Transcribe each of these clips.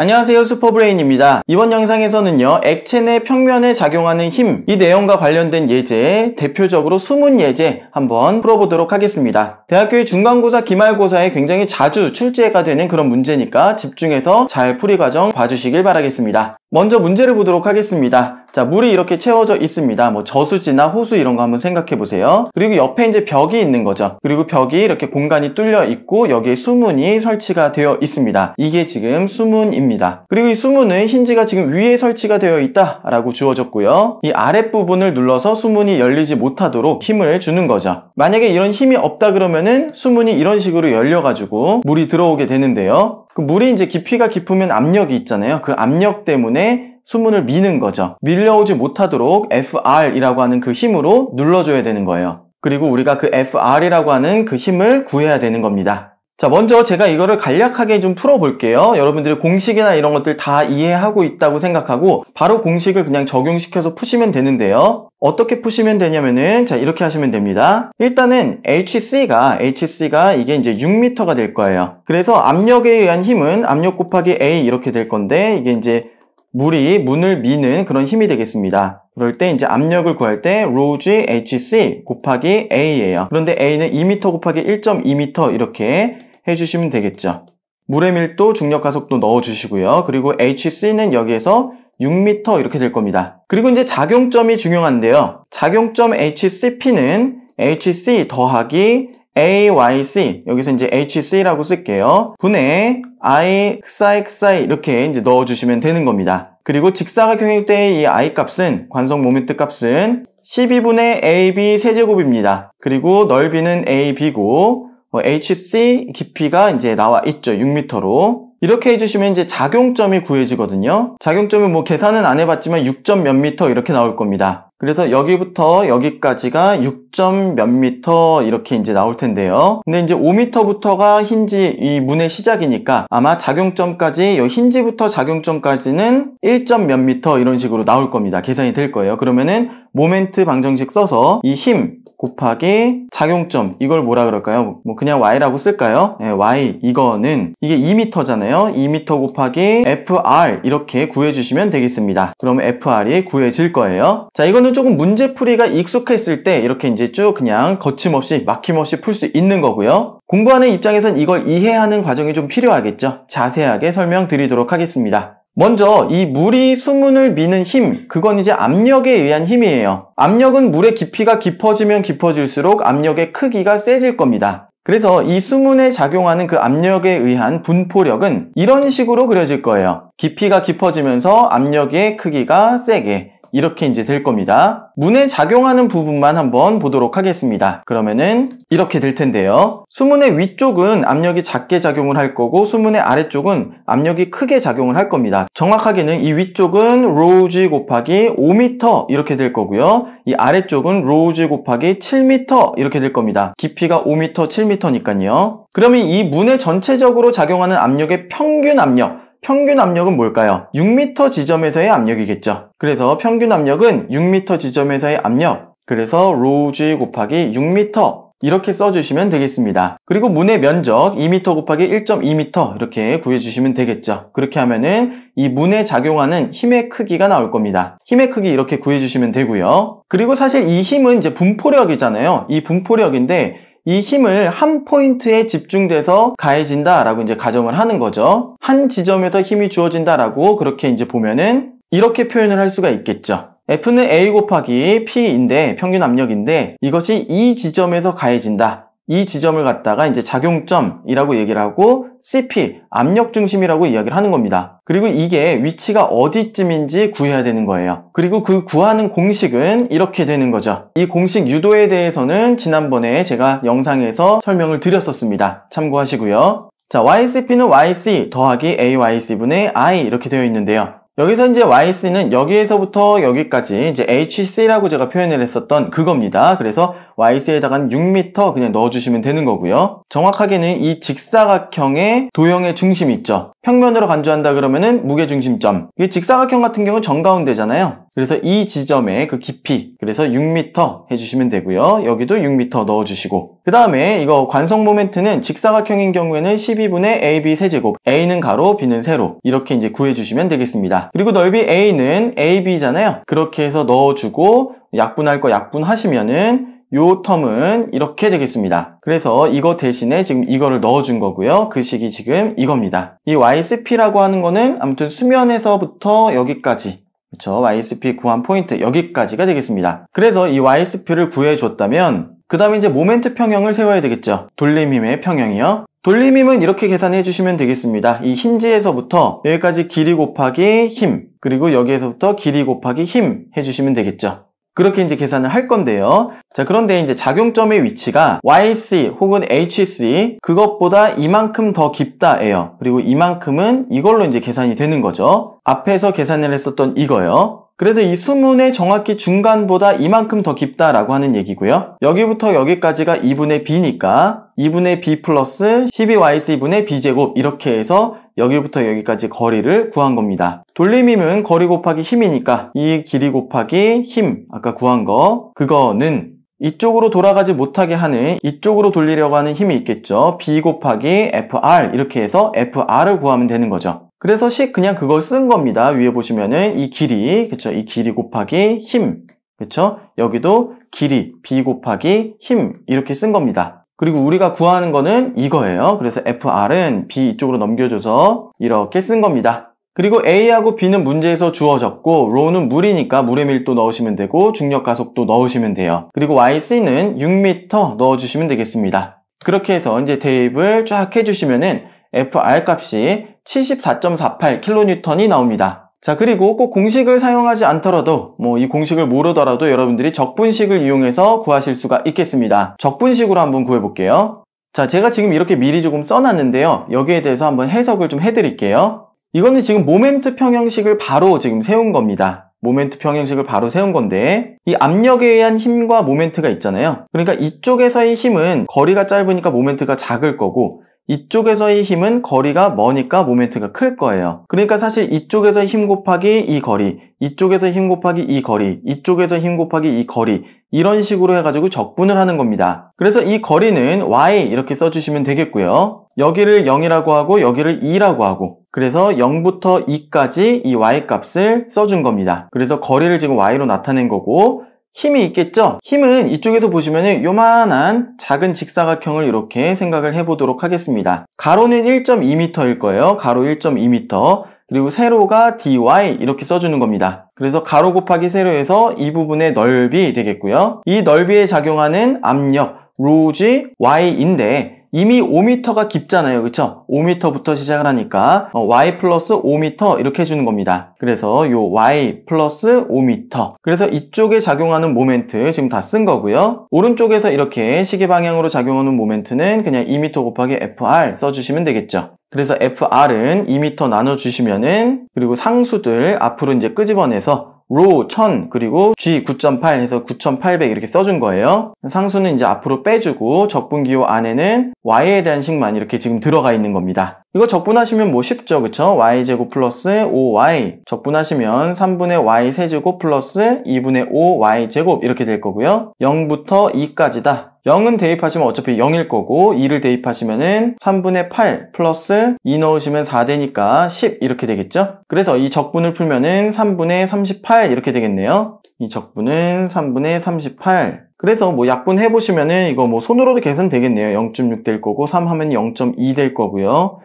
안녕하세요 슈퍼브레인입니다. 이번 영상에서는요 액체 내 평면에 작용하는 힘 이 내용과 관련된 예제 대표적으로 숨은 예제 한번 풀어보도록 하겠습니다. 대학교의 중간고사 기말고사에 굉장히 자주 출제가 되는 그런 문제니까 집중해서 잘 풀이 과정 봐주시길 바라겠습니다. 먼저 문제를 보도록 하겠습니다. 자, 물이 이렇게 채워져 있습니다. 뭐 저수지나 호수 이런 거 한번 생각해 보세요. 그리고 옆에 이제 벽이 있는 거죠. 그리고 벽이 이렇게 공간이 뚫려 있고 여기에 수문이 설치가 되어 있습니다. 이게 지금 수문입니다. 그리고 이 수문은 힌지가 지금 위에 설치가 되어 있다라고 주어졌고요. 이 아랫부분을 눌러서 수문이 열리지 못하도록 힘을 주는 거죠. 만약에 이런 힘이 없다 그러면은 수문이 이런 식으로 열려가지고 물이 들어오게 되는데요. 그 물이 이제 깊이가 깊으면 압력이 있잖아요. 그 압력 때문에 수문을 미는 거죠. 밀려오지 못하도록 FR이라고 하는 그 힘으로 눌러줘야 되는 거예요. 그리고 우리가 그 FR이라고 하는 그 힘을 구해야 되는 겁니다. 자, 먼저 제가 이거를 간략하게 좀 풀어볼게요. 여러분들이 공식이나 이런 것들 다 이해하고 있다고 생각하고 바로 공식을 그냥 적용시켜서 푸시면 되는데요. 어떻게 푸시면 되냐면은 자, 이렇게 하시면 됩니다. 일단은 HC가 HC가 이게 이제 6m가 될 거예요. 그래서 압력에 의한 힘은 압력 곱하기 A 이렇게 될 건데 이게 이제 물이 문을 미는 그런 힘이 되겠습니다. 그럴 때 이제 압력을 구할 때 r h g hc 곱하기 a예요. 그런데 a는 2m 곱하기 1.2m 이렇게 해주시면 되겠죠. 물의 밀도, 중력 가속도 넣어주시고요. 그리고 hc는 여기에서 6m 이렇게 될 겁니다. 그리고 이제 작용점이 중요한데요. 작용점 hcp는 hc 더하기 AYC 여기서 이제 HC라고 쓸게요. 분해 i, xi, xi 이렇게 이제 넣어주시면 되는 겁니다. 그리고 직사각형일 때의 이 i 값은 관성 모멘트 값은 12분의 ab 세제곱입니다. 그리고 넓이는 ab고 hc 어, 깊이가 이제 나와 있죠. 6m로. 이렇게 해주시면 이제 작용점이 구해지거든요. 작용점은 뭐 계산은 안 해봤지만 6점 몇 미터 이렇게 나올 겁니다. 그래서 여기부터 여기까지가 6. 몇 미터 이렇게 이제 나올 텐데요. 근데 이제 5미터부터가 힌지 이 문의 시작이니까 아마 작용점까지 요 힌지부터 작용점까지는 1. 몇 미터 이런 식으로 나올 겁니다. 계산이 될 거예요. 그러면은 모멘트 방정식 써서 이 힘 곱하기 작용점 이걸 뭐라 그럴까요? 뭐 그냥 y라고 쓸까요? 네, y 이거는 이게 2미터잖아요. 2미터 곱하기 fr 이렇게 구해주시면 되겠습니다. 그럼 fr이 구해질 거예요. 자 이거는 요거는 조금 문제풀이가 익숙했을 때 이렇게 이제 쭉 그냥 거침없이 막힘없이 풀 수 있는 거고요. 공부하는 입장에선 이걸 이해하는 과정이 좀 필요하겠죠. 자세하게 설명드리도록 하겠습니다. 먼저 이 물이 수문을 미는 힘, 그건 이제 압력에 의한 힘이에요. 압력은 물의 깊이가 깊어지면 깊어질수록 압력의 크기가 세질 겁니다. 그래서 이 수문에 작용하는 그 압력에 의한 분포력은 이런 식으로 그려질 거예요. 깊이가 깊어지면서 압력의 크기가 세게, 이렇게 이제 될 겁니다. 문에 작용하는 부분만 한번 보도록 하겠습니다. 그러면은 이렇게 될 텐데요. 수문의 위쪽은 압력이 작게 작용을 할 거고 수문의 아래쪽은 압력이 크게 작용을 할 겁니다. 정확하게는 이 위쪽은 r h g 곱하기 5m 이렇게 될 거고요. 이 아래쪽은 r h g 곱하기 7m 이렇게 될 겁니다. 깊이가 5m, 7m니까요. 그러면 이 문의 전체적으로 작용하는 압력의 평균 압력 평균 압력은 뭘까요? 6m 지점에서의 압력이겠죠. 그래서 평균 압력은 6m 지점에서의 압력 그래서 r h g 곱하기 6m 이렇게 써주시면 되겠습니다. 그리고 문의 면적 2m 곱하기 1.2m 이렇게 구해주시면 되겠죠. 그렇게 하면은 이 문에 작용하는 힘의 크기가 나올 겁니다. 힘의 크기 이렇게 구해주시면 되고요. 그리고 사실 이 힘은 이제 분포력이잖아요. 이 분포력인데 이 힘을 한 포인트에 집중돼서 가해진다라고 이제 가정을 하는 거죠. 한 지점에서 힘이 주어진다라고 그렇게 이제 보면은 이렇게 표현을 할 수가 있겠죠. F는 A 곱하기 P인데 평균 압력인데 이것이 이 지점에서 가해진다. 이 지점을 갖다가 이제 작용점이라고 얘기를 하고 CP, 압력 중심이라고 이야기를 하는 겁니다. 그리고 이게 위치가 어디쯤인지 구해야 되는 거예요. 그리고 그 구하는 공식은 이렇게 되는 거죠. 이 공식 유도에 대해서는 지난번에 제가 영상에서 설명을 드렸었습니다. 참고하시고요. 자, YCP는 YC 더하기 AYC분의 I 이렇게 되어 있는데요. 여기서 이제 YC는 여기에서부터 여기까지 이제 HC라고 제가 표현을 했었던 그겁니다. 그래서 YC에다가 6m 그냥 넣어주시면 되는 거고요. 정확하게는 이 직사각형의 도형의 중심이 있죠. 평면으로 간주한다 그러면은 무게중심점. 이게 직사각형 같은 경우는 정가운데잖아요. 그래서 이 지점의 그 깊이, 그래서 6m 해주시면 되고요. 여기도 6m 넣어주시고. 그 다음에 이거 관성 모멘트는 직사각형인 경우에는 12분의 AB 세제곱, A는 가로, B는 세로 이렇게 이제 구해주시면 되겠습니다. 그리고 넓이 A는 AB잖아요. 그렇게 해서 넣어주고 약분할 거 약분하시면은 요 텀은 이렇게 되겠습니다. 그래서 이거 대신에 지금 이거를 넣어준 거고요. 그 식이 지금 이겁니다. 이 YSP라고 하는 거는 아무튼 수면에서부터 여기까지 그렇죠. YSP 구한 포인트 여기까지가 되겠습니다. 그래서 이 YSP를 구해줬다면 그 다음에 이제 모멘트 평형을 세워야 되겠죠. 돌림 힘의 평형이요. 돌림 힘은 이렇게 계산해 주시면 되겠습니다. 이 힌지에서부터 여기까지 길이 곱하기 힘 그리고 여기에서부터 길이 곱하기 힘 해주시면 되겠죠. 그렇게 이제 계산을 할 건데요. 자, 그런데 이제 작용점의 위치가 YC 혹은 HC 그것보다 이만큼 더 깊다예요. 그리고 이만큼은 이걸로 이제 계산이 되는 거죠. 앞에서 계산을 했었던 이거요. 그래서 이 수문의 정확히 중간보다 이만큼 더 깊다라고 하는 얘기고요. 여기부터 여기까지가 2분의 b니까 2분의 b 플러스 12yc분의 b제곱 이렇게 해서 여기부터 여기까지 거리를 구한 겁니다. 돌림임은 거리 곱하기 힘이니까 이 길이 곱하기 힘 아까 구한 거 그거는 이쪽으로 돌아가지 못하게 하는 이쪽으로 돌리려고 하는 힘이 있겠죠. b 곱하기 fr 이렇게 해서 fr을 구하면 되는 거죠. 그래서 식 그냥 그걸 쓴 겁니다. 위에 보시면은 이 길이 그쵸 이 길이 곱하기 힘 그쵸 여기도 길이 b 곱하기 힘 이렇게 쓴 겁니다. 그리고 우리가 구하는 거는 이거예요. 그래서 FR은 B 이쪽으로 넘겨줘서 이렇게 쓴 겁니다. 그리고 A하고 B는 문제에서 주어졌고 로는 물이니까 물의 밀도 넣으시면 되고 중력 가속도 넣으시면 돼요. 그리고 YC는 6m 넣어주시면 되겠습니다. 그렇게 해서 이제 대입을 쫙 해주시면은 FR 값이 74.48kN이 나옵니다. 자 그리고 꼭 공식을 사용하지 않더라도 뭐 이 공식을 모르더라도 여러분들이 적분식을 이용해서 구하실 수가 있겠습니다. 적분식으로 한번 구해볼게요. 자 제가 지금 이렇게 미리 조금 써놨는데요. 여기에 대해서 한번 해석을 좀 해드릴게요. 이거는 지금 모멘트 평형식을 바로 지금 세운 겁니다. 모멘트 평형식을 바로 세운 건데 이 압력에 의한 힘과 모멘트가 있잖아요. 그러니까 이쪽에서의 힘은 거리가 짧으니까 모멘트가 작을 거고 이쪽에서의 힘은 거리가 머니까 모멘트가 클 거예요. 그러니까 사실 이쪽에서 힘 곱하기 이 거리, 이쪽에서 힘 곱하기 이 거리, 이쪽에서 힘 곱하기 이 거리 이런 식으로 해가지고 적분을 하는 겁니다. 그래서 이 거리는 y 이렇게 써주시면 되겠고요. 여기를 0이라고 하고 여기를 2라고 하고 그래서 0부터 2까지 이 y값을 써준 겁니다. 그래서 거리를 지금 y로 나타낸 거고 힘이 있겠죠? 힘은 이쪽에서 보시면은 요만한 작은 직사각형을 이렇게 생각을 해보도록 하겠습니다. 가로는 1.2m일 거예요. 가로 1.2m. 그리고 세로가 dy 이렇게 써주는 겁니다. 그래서 가로 곱하기 세로에서 이 부분의 넓이 되겠고요. 이 넓이에 작용하는 압력, 로지 y인데 이미 5m가 깊잖아요. 그쵸? 5m부터 시작을 하니까 어, y 플러스 5m 이렇게 해주는 겁니다. 그래서 요 y 플러스 5m 그래서 이쪽에 작용하는 모멘트 지금 다 쓴 거고요. 오른쪽에서 이렇게 시계 방향으로 작용하는 모멘트는 그냥 2m 곱하기 fr 써주시면 되겠죠. 그래서 fr은 2m 나눠주시면은 그리고 상수들 앞으로 이제 끄집어내서 로1000 그리고 G 9.8 해서 9,800 이렇게 써준 거예요. 상수는 이제 앞으로 빼주고 적분기호 안에는 y에 대한 식만 이렇게 지금 들어가 있는 겁니다. 이거 적분하시면 뭐 쉽죠, 그쵸? y제곱 플러스 5y 적분하시면 3분의 y 세제곱 플러스 2분의 5y제곱 이렇게 될 거고요. 0부터 2까지다. 0은 대입하시면 어차피 0일 거고 2를 대입하시면은 3분의 8 플러스 2 넣으시면 4되니까 10 이렇게 되겠죠? 그래서 이 적분을 풀면은 3분의 38 이렇게 되겠네요. 이 적분은 3분의 38 그래서 뭐 약분 해보시면은 이거 뭐 손으로도 계산되겠네요. 0.6 될 거고 3 하면 0.2 될 거고요.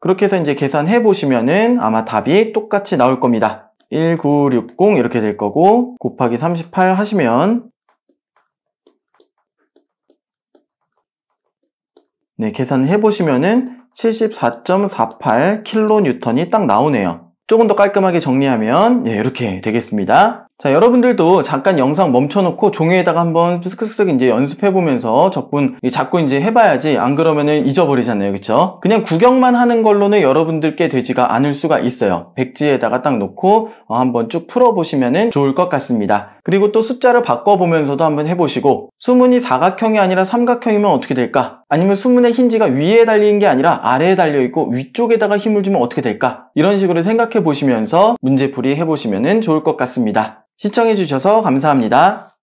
그렇게 해서 이제 계산해 보시면은 아마 답이 똑같이 나올 겁니다. 1960 이렇게 될 거고 곱하기 38 하시면 네, 계산해 보시면은 74.48kN이 딱 나오네요. 조금 더 깔끔하게 정리하면 예, 이렇게 되겠습니다. 자, 여러분들도 잠깐 영상 멈춰놓고 종이에다가 한번 쓱쓱쓱 이제 연습해보면서 적분 자꾸 이제 해봐야지 안 그러면은 잊어버리잖아요. 그쵸? 그냥 구경만 하는 걸로는 여러분들께 되지가 않을 수가 있어요. 백지에다가 딱 놓고 어, 한번 쭉 풀어보시면은 좋을 것 같습니다. 그리고 또 숫자를 바꿔보면서도 한번 해보시고 수문이 사각형이 아니라 삼각형이면 어떻게 될까? 아니면 수문의 힌지가 위에 달린 게 아니라 아래에 달려있고 위쪽에다가 힘을 주면 어떻게 될까? 이런 식으로 생각해 보시면서 문제풀이 해보시면 좋을 것 같습니다. 시청해주셔서 감사합니다.